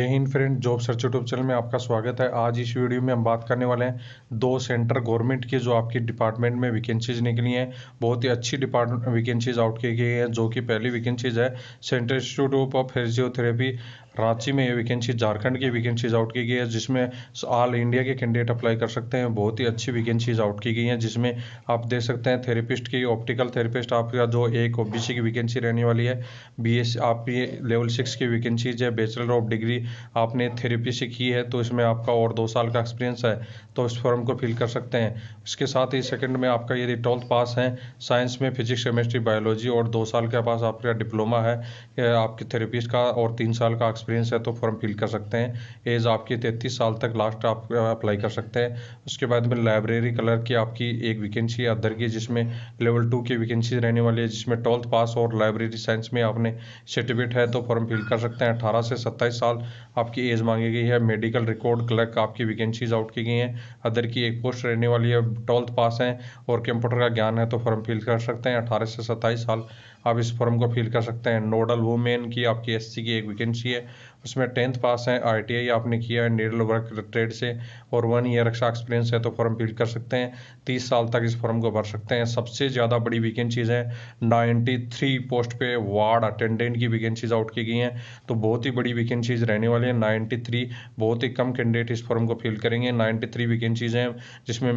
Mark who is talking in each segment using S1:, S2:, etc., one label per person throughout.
S1: जय हिंद friend job search YouTube channel में आपका स्वागत है आज इस वीडियो में हम बात करने वाले हैं दो सेंटर गवर्नमेंट के जो आपके डिपार्टमेंट में वैकेंसीज निकली हैं बहुत ही अच्छी डिपार्टमेंट वैकेंसीज आउट की गई हैं जो कि पहली वैकेंसीज है central institute of physiotherapy Ranchi में ये वैकेंसी झारखंड की वैकेंसीज आउट की गई है जिसमें ऑल इंडिया के कैंडिडेट अप्लाई कर सकते हैं बहुत ही अच्छी वैकेंसीज आउट की गई हैं जिसमें आप देख सकते हैं थेरेपिस्ट की ऑप्टिकल थेरेपिस्ट आपका जो एक ओ की वैकेंसी रहने वाली है बी एस आप ये लेवल सिक्स की वैकेंसीज है बैचलर ऑफ डिग्री आपने थेरेपी की है तो इसमें आपका और दो साल का एक्सपीरियंस है तो इस फॉर्म को फिल कर सकते हैं इसके साथ ही सेकेंड में आपका यदि ट्वेल्थ पास है साइंस में फिजिक्स केमिस्ट्री बायोलॉजी और दो साल के पास आपका डिप्लोमा है आपकी थेरेपिस्ट का और तीन साल का एक्सपीरियंस है तो फॉर्म फिल कर सकते हैं एज आपकी तैंतीस साल तक लास्ट आप अप्लाई कर सकते हैं उसके बाद में लाइब्रेरी कलर की आपकी एक वैकेंसी है अदर की जिसमें लेवल टू की वैकेंसी रहने वाली है जिसमें ट्वेल्थ पास और लाइब्रेरी साइंस में आपने सर्टिफिकेट है तो फॉर्म फिल कर सकते हैं अठारह से सत्ताईस साल आपकी एज मांगी गई है मेडिकल रिकॉर्ड क्लर्क आपकी वैकेंसीज आउट की गई हैं अदर की एक पोस्ट रहने वाली है ट्वेल्थ पास हैं और कंप्यूटर का ज्ञान है तो फॉर्म फिल कर सकते हैं अठारह से सत्ताईस साल आप इस फॉर्म को फिल कर सकते हैं नोडल वुमेन की आपकी एससी की एक वैकेंसी है उसमें टेंथ पास है आई आपने किया है नीडल वर्क ट्रेड से और वन ईयर एक्स्ट्रा एक्सपीरियंस है तो फॉर्म फिल कर सकते हैं तीस साल तक इस फॉर्म को भर सकते हैं सबसे ज़्यादा बड़ी वैकेंसीज़ हैं नाइन्टी थ्री पोस्ट पे वार्ड अटेंडेंट की वैकेंसीज आउट की गई हैं तो बहुत ही बड़ी वैकेंसीज रहने वाली हैं नाइन्टी थ्री बहुत ही कम कैंडिडेट इस फॉर्म को फिल करेंगे नाइन्टी थ्री वैकेंसीज हैं जिसमें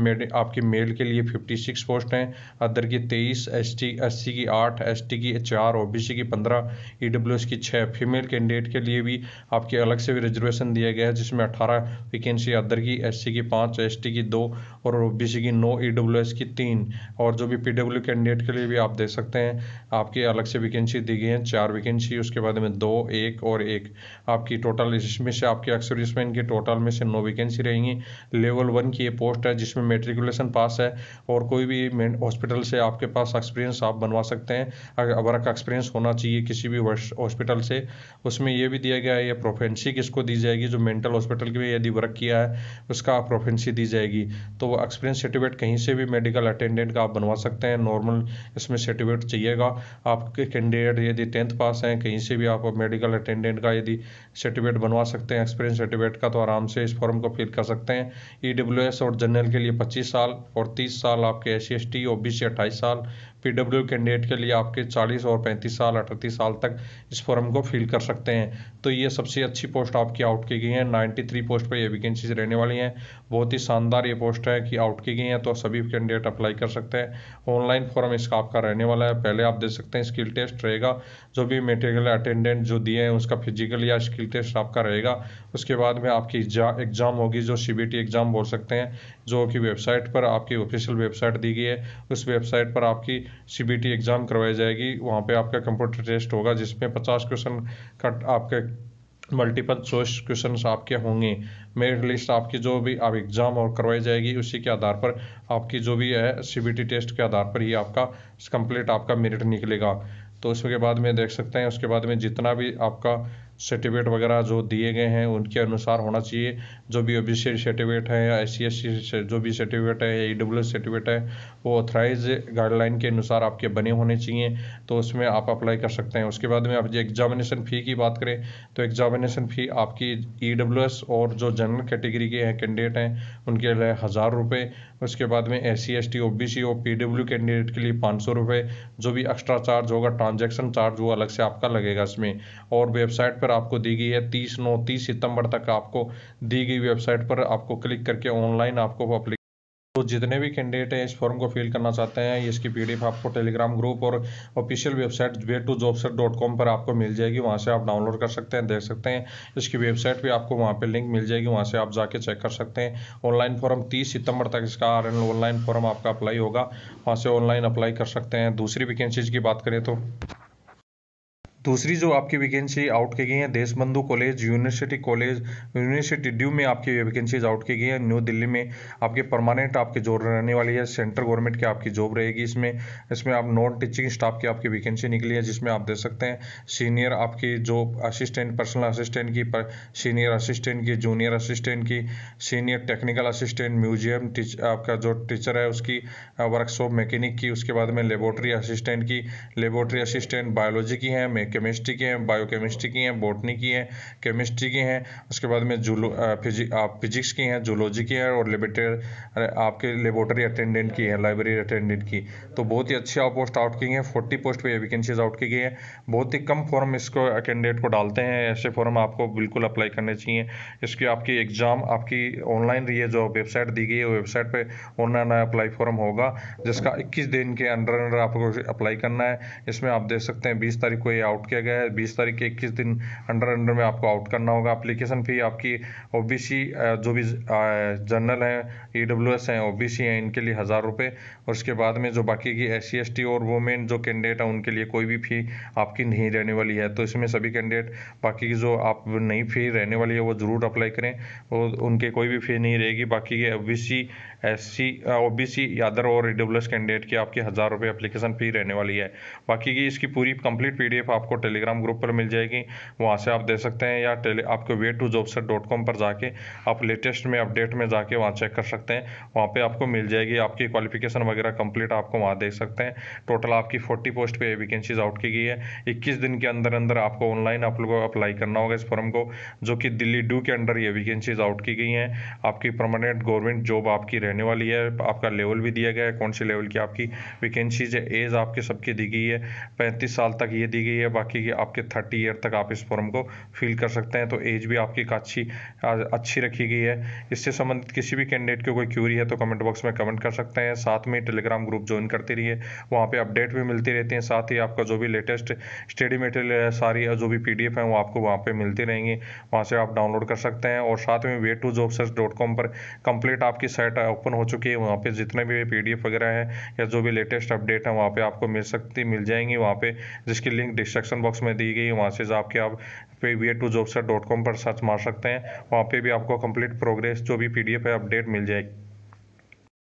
S1: आपकी मेल के लिए फिफ्टी सिक्स पोस्ट हैं अदर की तेईस एस टी एस सी की आठ एस टी की चार ओ बी सी की पंद्रह ई डब्ल्यू एस की छः फीमेल कैंडिडेट के लिए भी आपके अलग से भी रिजर्वेशन दिया गया है जिसमें अठारह वैकेंसी अदर की एस की पाँच एस की दो और ओ की नौ ई e की तीन और जो भी पी कैंडिडेट के लिए भी आप दे सकते हैं आपके अलग से वैकेंसी दी गई है चार वैकेंसी उसके बाद में दो एक और एक आपकी टोटल इसमें से आपके एक्सर्विसमैन की टोटल में से नौ वैकेंसी रहेंगी लेवल वन की ये पोस्ट है जिसमें मेट्रिकुलेशन पास है और कोई भी हॉस्पिटल से आपके पास एक्सपीरियंस आप बनवा सकते हैं अगर वर्क एक्सपीरियंस होना चाहिए किसी भी हॉस्पिटल से उसमें यह भी दिया गया है है या प्रोफेंसी किसको दी जाएगी जो मेंटल हॉस्पिटल के यदि वर्क किया है उसका प्रोफेंसी दी जाएगी तो वो एक्सपीरियंस सर्टिफिकेट कहीं से भी मेडिकल अटेंडेंट का आप बनवा सकते हैं नॉर्मल इसमें सर्टिफिकेट चाहिएगा आपके कैंडिडेट यदि टेंथ पास हैं कहीं से भी आप मेडिकल अटेंडेंट का यदि सर्टिफिकेट बनवा सकते हैं एक्सपीरियंस सर्टिफिकेट का तो आराम से इस फॉर्म को फिल कर सकते हैं ई e और जनरल के लिए पच्चीस साल और तीस साल आपके S C S T O B C अट्ठाईस साल पीडब्ल्यू कैंडिडेट के लिए आपके 40 और 35 साल अठतीस साल तक इस फॉर्म को फिल कर सकते हैं तो ये सबसे अच्छी पोस्ट आपकी आउट की गई है 93 पोस्ट पर ये वैकेंसीज रहने वाली हैं बहुत ही शानदार ये पोस्ट है कि आउट की गई हैं तो सभी कैंडिडेट अप्लाई कर सकते हैं ऑनलाइन फॉर्म इसका आपका रहने वाला है पहले आप दे सकते हैं स्किल टेस्ट रहेगा जो भी मेटेरियल अटेंडेंट जो दिए हैं उसका फिजिकल या स्किल टेस्ट आपका रहेगा उसके बाद में आपकी एग्जाम होगी जो सी एग्जाम बोल सकते हैं जो कि वेबसाइट पर आपकी ऑफिशियल वेबसाइट दी गई है उस वेबसाइट पर आपकी सी बी टी एग्ज़ाम करवाई जाएगी वहाँ पे आपका कंप्यूटर टेस्ट होगा जिसमें पचास क्वेश्चन कट आपके मल्टीपल चॉइस क्वेश्चन आपके होंगे मेरिट लिस्ट आपकी जो भी आप एग्ज़ाम और करवाई जाएगी उसी के आधार पर आपकी जो भी है सी टेस्ट के आधार पर ही आपका कंप्लीट आपका मेरिट निकलेगा तो उसके बाद में देख सकते हैं उसके बाद में जितना भी आपका सर्टिफिकेट वगैरह जो दिए गए हैं उनके अनुसार होना चाहिए जो भी ओ बी सी सर्टिफिकेट है या एस सी जो भी सर्टिफिकेट है या ई डब्ल्यू सर्टिफिकेट है वो ऑथराइज गाइडलाइन के अनुसार आपके बने होने चाहिए तो उसमें आप अप्लाई कर सकते हैं उसके बाद में आप जो एग्जामिनेशन फ़ी की बात करें तो एग्जामिनेशन फ़ी आपकी ई डब्ल्यू एस और जो जनरल कैटेगरी के हैं कैंडिडेट हैं उनके लिए हज़ार रुपये उसके बाद में S C S T O B C और पी डब्ल्यू कैंडिडेट के लिए पाँच सौ रुपये जो भी एक्स्ट्रा चार्ज होगा ट्रांजेक्शन चार्ज वो अलग से आपका लगेगा इसमें और वेबसाइट पर आपको दी गई है तीस नौ तीस सितंबर तक आपको दी गई वेबसाइट पर आपको क्लिक करके ऑनलाइन आपको अपली तो जितने भी कैंडिडेट हैं इस फॉर्म को फिल करना चाहते हैं इसकी पीडीएफ आपको टेलीग्राम ग्रुप और official website way to job sir dot com पर आपको मिल जाएगी वहाँ से आप डाउनलोड कर सकते हैं देख सकते हैं इसकी वेबसाइट भी आपको वहाँ पे लिंक मिल जाएगी वहाँ से आप जाके चेक कर सकते हैं ऑनलाइन फॉर्म तीस सितंबर तक इसका आर ऑनलाइन फॉर्म आपका अप्लाई होगा वहाँ से ऑनलाइन अप्लाई कर सकते हैं दूसरी वैकेंसीज की बात करें तो दूसरी जो आपकी वैकेंसी आउट की गई है Deshbandhu college university college university DU में आपकी वैकेंसीज आउट की गई है न्यू दिल्ली में आपके परमानेंट आपकी जॉब रहने वाली है सेंट्रल गवर्नमेंट की आपकी जॉब रहेगी इसमें इसमें आप नॉन टीचिंग स्टाफ की आपकी वैकेंसी निकली है जिसमें आप दे सकते हैं सीनियर आपकी जॉब असिस्टेंट पर्सनल असिस्टेंट की सीनियर असिस्टेंट की जूनियर असिस्टेंट की सीनियर टेक्निकल असिस्टेंट म्यूजियम आपका जो टीचर है उसकी वर्कशॉप मैकेनिक की उसके बाद में लेबोरेटरी असिस्टेंट की लेबोरेटरी असिस्टेंट बायोलॉजी की है केमिस्ट्री की हैं बायोकेमिस्ट्री की हैं बोटनी की हैं केमिस्ट्री की हैं उसके बाद में जूलो फिजिक आप फिजिक्स की हैं जूलॉजी की हैं और लेबोरेटर आपके लेबोरेटरी अटेंडेंट की हैं लाइब्रेरी अटेंडेंट की तो बहुत ही अच्छी पोस्ट आउट की हैं फोर्टी पोस्ट पर वैकेंसीज आउट की गई हैं बहुत ही कम फॉर्म इसको कैंडिडेट को डालते हैं ऐसे फॉर्म आपको बिल्कुल अप्लाई करने चाहिए इसकी आपकी एग्ज़ाम आपकी ऑनलाइन रही है जो वेबसाइट दी गई है वेबसाइट पर ऑनलाइन अप्लाई फॉर्म होगा जिसका इक्कीस दिन के अंडर अंडर आपको अप्लाई करना है इसमें आप देख सकते हैं बीस तारीख को ये आउट ड्रॉप किया गया है बीस तारीख के इक्कीस दिन अंडर अंडर में आपको आउट करना होगा अप्लीकेशन फ़ी आपकी ओ जो भी जनरल हैं ई e हैं ओ हैं इनके लिए हज़ार रुपये और उसके बाद में जो बाकी की एस सी और वोमेन जो कैंडिडेट हैं उनके लिए कोई भी फ़ी आपकी नहीं रहने वाली है तो इसमें सभी कैंडिडेट बाकी की जो आप नई फ़ी रहने वाली है वो ज़रूर अप्लाई करें और उनके कोई भी फ़ी नहीं रहेगी बाकी के O SC OBC S C O B C other और ई e कैंडिडेट की आपकी हज़ार रुपये अप्लीकेशन फ़ी रहने वाली है बाकी की इसकी पूरी कंप्लीट पी आपको आपको टेलीग्राम ग्रुप पर मिल जाएगी वहाँ से आप दे सकते हैं या टेली आपके way to job set dot com पर जाके आप लेटेस्ट में अपडेट में जाके वहाँ चेक कर सकते हैं वहाँ पे आपको मिल जाएगी आपकी क्वालिफिकेशन वगैरह कंप्लीट आपको वहाँ देख सकते हैं टोटल आपकी फोर्टी पोस्ट पर वैकेंसीज आउट की गई है इक्कीस दिन के अंदर अंदर आपको ऑनलाइन आप लोगों को अप्लाई करना होगा इस फॉर्म को जो कि दिल्ली डू के अंडर ये वैकेंसीज आउट की गई हैं आपकी परमानेंट गवर्नमेंट जॉब आपकी रहने वाली है आपका लेवल भी दिया गया है कौन से लेवल की आपकी वैकेंसीज है एज आपके सबकी दी गई है पैंतीस साल तक ये दी गई है ताकि आपके थर्टी ईयर तक आप इस फॉर्म को फिल कर सकते हैं तो एज भी आपकी अच्छी अच्छी रखी गई है इससे संबंधित किसी भी कैंडिडेट की कोई क्यूरी है तो कमेंट बॉक्स में कमेंट कर सकते हैं साथ में टेलीग्राम ग्रुप ज्वाइन करते रहिए वहाँ पर अपडेट भी मिलती रहती हैं साथ ही आपका जो भी लेटेस्ट स्टडी मटेरियल है सारी जो भी पी है वो आपको वहाँ पर मिलती रहेंगी वहाँ से आप डाउनलोड कर सकते हैं और साथ में way to job search dot com पर कंप्लीट आपकी साइट ओपन हो चुकी है वहाँ पर जितने भी पी वगैरह हैं या जो भी लेटेस्ट अपडेट हैं वहाँ पर आपको मिल सकती मिल जाएंगी वहाँ पर जिसकी लिंक डिस्क डिस्क्रिप्शन बॉक्स में दी गई वहाँ से जाके आप पे we to job dot com पर सर्च मार सकते हैं वहाँ पे भी आपको कंप्लीट प्रोग्रेस जो भी पीडीएफ है अपडेट मिल जाएगी